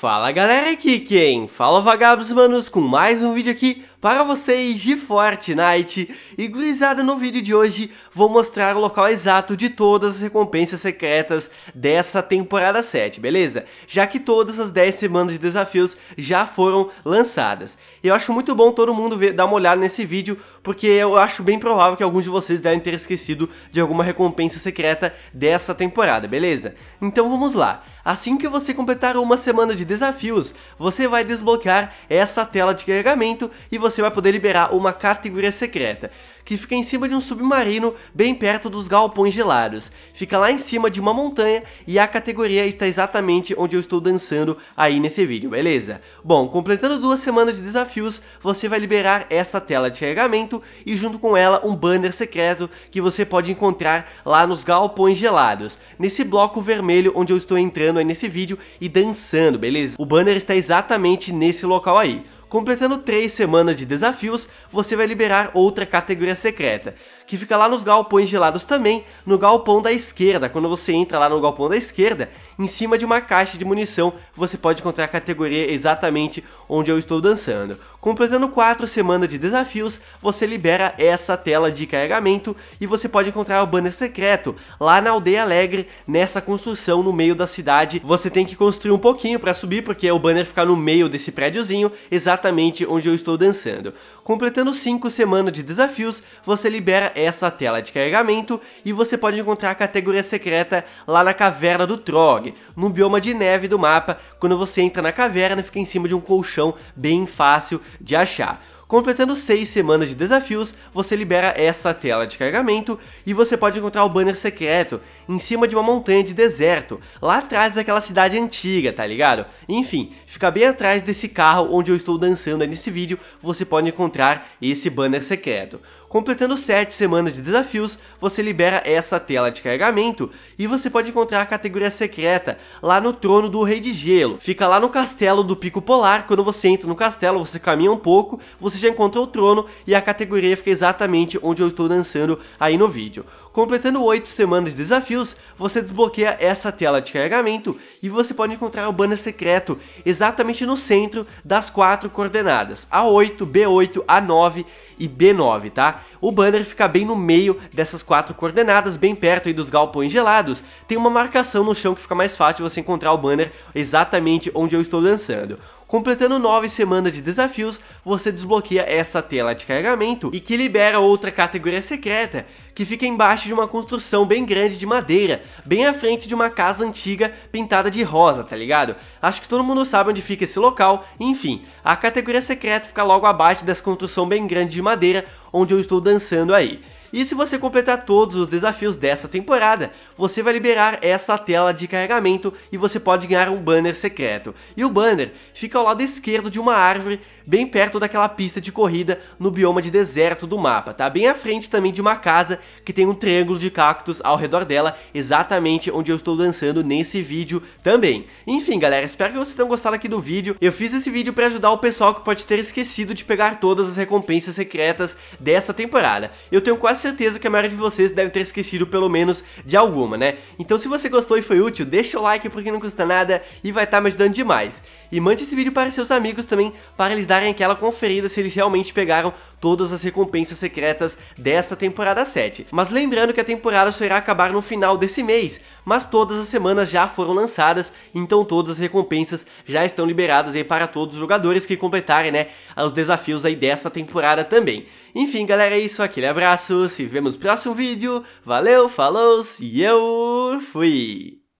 Fala galera, aqui quem? Fala vagabos manos com mais um vídeo aqui para vocês de Fortnite E gurizada, no vídeo de hoje vou mostrar o local exato de todas as recompensas secretas dessa temporada 7, beleza? Já que todas as 10 semanas de desafios já foram lançadas Eu acho muito bom todo mundo ver, dar uma olhada nesse vídeo Porque eu acho bem provável que alguns de vocês devem ter esquecido de alguma recompensa secreta dessa temporada, beleza? Então vamos lá Assim que você completar uma semana de desafios, você vai desbloquear essa tela de carregamento e você vai poder liberar uma categoria secreta, que fica em cima de um submarino bem perto dos galpões gelados. Fica lá em cima de uma montanha e a categoria está exatamente onde eu estou dançando aí nesse vídeo, beleza? Bom, completando duas semanas de desafios, você vai liberar essa tela de carregamento e junto com ela um banner secreto que você pode encontrar lá nos galpões gelados, nesse bloco vermelho onde eu estou entrando aí nesse vídeo e dançando, beleza? O banner está exatamente nesse local aí. Completando 3 semanas de desafios, você vai liberar outra categoria secreta, que fica lá nos galpões gelados também, no galpão da esquerda. Quando você entra lá no galpão da esquerda, em cima de uma caixa de munição, você pode encontrar a categoria exatamente onde eu estou dançando. Completando 4 semanas de desafios, você libera essa tela de carregamento e você pode encontrar o banner secreto lá na Aldeia Alegre, nessa construção no meio da cidade. Você tem que construir um pouquinho para subir, porque o banner fica no meio desse prédiozinho, exatamente exatamente onde eu estou dançando. Completando 5 semanas de desafios, você libera essa tela de carregamento e você pode encontrar a categoria secreta lá na Caverna do Trog, no bioma de neve do mapa, quando você entra na caverna fica em cima de um colchão bem fácil de achar. Completando 6 semanas de desafios, você libera essa tela de carregamento e você pode encontrar o banner secreto em cima de uma montanha de deserto, lá atrás daquela cidade antiga, tá ligado? Enfim, fica bem atrás desse carro onde eu estou dançando nesse vídeo, você pode encontrar esse banner secreto. Completando 7 semanas de desafios, você libera essa tela de carregamento e você pode encontrar a categoria secreta lá no trono do Rei de Gelo. Fica lá no castelo do Pico Polar, quando você entra no castelo, você caminha um pouco, você já encontra o trono e a categoria fica exatamente onde eu estou dançando aí no vídeo. Completando 8 semanas de desafios, você desbloqueia essa tela de carregamento e você pode encontrar o banner secreto exatamente no centro das quatro coordenadas, A8, B8, A9 e B9, tá? O banner fica bem no meio dessas quatro coordenadas, bem perto aí dos galpões gelados. Tem uma marcação no chão que fica mais fácil você encontrar o banner exatamente onde eu estou dançando. Completando 9 semanas de desafios, você desbloqueia essa tela de carregamento e que libera outra categoria secreta, que fica embaixo de uma construção bem grande de madeira, bem à frente de uma casa antiga pintada de rosa, tá ligado? Acho que todo mundo sabe onde fica esse local, enfim, a categoria secreta fica logo abaixo dessa construção bem grande de madeira onde eu estou dançando aí. E se você completar todos os desafios dessa temporada, você vai liberar essa tela de carregamento e você pode ganhar um banner secreto. E o banner fica ao lado esquerdo de uma árvore bem perto daquela pista de corrida no bioma de deserto do mapa, tá? Bem à frente também de uma casa que tem um triângulo de cactos ao redor dela, exatamente onde eu estou dançando nesse vídeo também. Enfim, galera, espero que vocês tenham gostado aqui do vídeo. Eu fiz esse vídeo para ajudar o pessoal que pode ter esquecido de pegar todas as recompensas secretas dessa temporada. Eu tenho quase certeza que a maioria de vocês deve ter esquecido pelo menos de alguma, né? Então se você gostou e foi útil, deixa o like porque não custa nada e vai estar tá me ajudando demais. E mande esse vídeo para seus amigos também, para eles darem aquela conferida se eles realmente pegaram todas as recompensas secretas dessa temporada 7. Mas lembrando que a temporada só irá acabar no final desse mês, mas todas as semanas já foram lançadas, então todas as recompensas já estão liberadas aí para todos os jogadores que completarem, né, os desafios aí dessa temporada também. Enfim, galera, é isso, aquele abraço, se vemos no próximo vídeo, valeu, falou e eu fui!